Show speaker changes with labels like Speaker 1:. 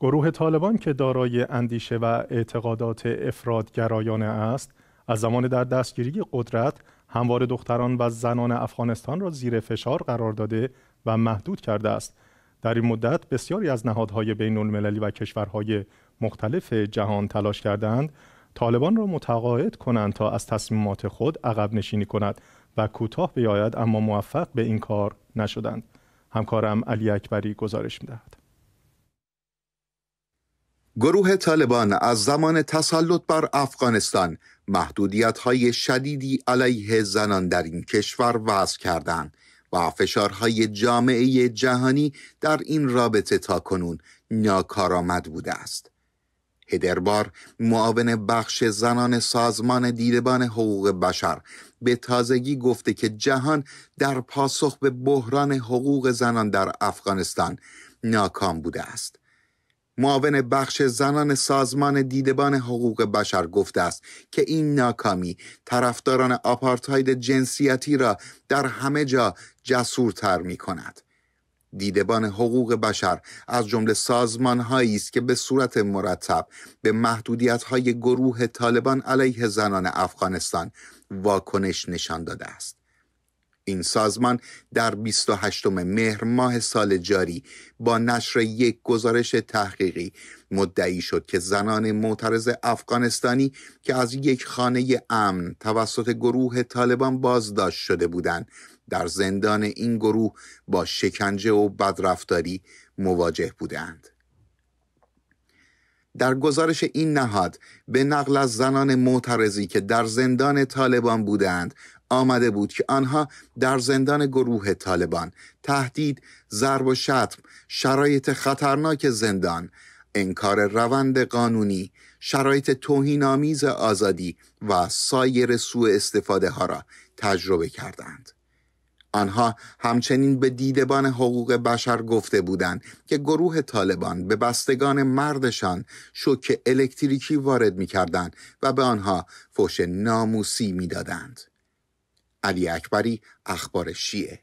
Speaker 1: گروه طالبان که دارای اندیشه و اعتقادات افراد گرایانه است از زمان در دستگیری قدرت هموار دختران و زنان افغانستان را زیر فشار قرار داده و محدود کرده است در این مدت بسیاری از نهادهای بین المللی و کشورهای مختلف جهان تلاش کردند طالبان را متقاعد کنند تا از تصمیمات خود عقب نشینی کند و کوتاه بیاید اما موفق به این کار نشدند همکارم علی اکبری گزارش میدهد
Speaker 2: گروه طالبان از زمان تسلط بر افغانستان محدودیت های شدیدی علیه زنان در این کشور وضع کردند و فشارهای جامعه جهانی در این رابطه تا کنون ناکارآمد بوده است. هدربار معاون بخش زنان سازمان دیدبان حقوق بشر به تازگی گفته که جهان در پاسخ به بحران حقوق زنان در افغانستان ناکام بوده است. معاون بخش زنان سازمان دیدبان حقوق بشر گفته است که این ناکامی طرفداران آپارتاید جنسیتی را در همه جا جسورتر می کند. دیدبان حقوق بشر از جمله سازمان هایی است که به صورت مرتب به محدودیت های گروه طالبان علیه زنان افغانستان واکنش نشان داده است. این سازمان در 28 مهر ماه سال جاری با نشر یک گزارش تحقیقی مدعی شد که زنان معترض افغانستانی که از یک خانه امن توسط گروه طالبان بازداشت شده بودند در زندان این گروه با شکنجه و بدرفتاری مواجه بودند. در گزارش این نهاد به نقل از زنان معترضی که در زندان طالبان بودند آمده بود که آنها در زندان گروه طالبان تهدید ضرب و شتم شرایط خطرناک زندان انکار روند قانونی شرایط توهینآمیز آزادی و سایر سوء استفاده ها را تجربه کردند آنها همچنین به دیدبان حقوق بشر گفته بودند که گروه طالبان به بستگان مردشان شوک الکتریکی وارد میکردند و به آنها فوش ناموسی میدادند. علی اکبری اخبار شیعه